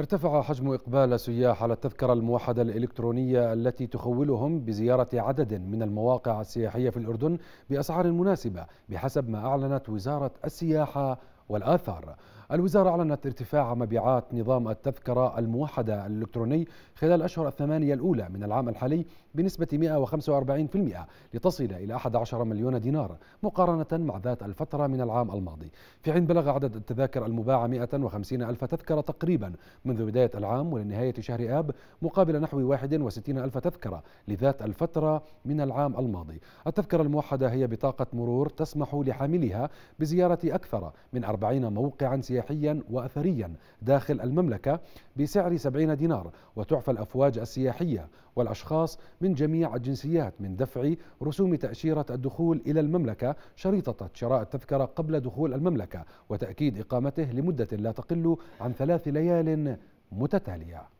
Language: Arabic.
ارتفع حجم إقبال السياح على التذكرة الموحدة الإلكترونية التي تخولهم بزيارة عدد من المواقع السياحية في الأردن بأسعار مناسبة بحسب ما أعلنت وزارة السياحة والآثار الوزارة أعلنت ارتفاع مبيعات نظام التذكرة الموحدة الإلكتروني خلال الأشهر الثمانية الأولى من العام الحالي بنسبة 145% لتصل إلى 11 مليون دينار مقارنة مع ذات الفترة من العام الماضي في حين بلغ عدد التذاكر المباعة 150 ألف تذكرة تقريبا منذ بداية العام ولنهاية شهر آب مقابل نحو 61 ألف تذكرة لذات الفترة من العام الماضي التذكرة الموحدة هي بطاقة مرور تسمح لحاملها بزيارة أكثر من 40 موقعا سياحيا سياحيا وأثريا داخل المملكة بسعر 70 دينار وتعفى الأفواج السياحية والأشخاص من جميع الجنسيات من دفع رسوم تأشيرة الدخول إلى المملكة شريطة شراء التذكرة قبل دخول المملكة وتأكيد إقامته لمدة لا تقل عن ثلاث ليال متتالية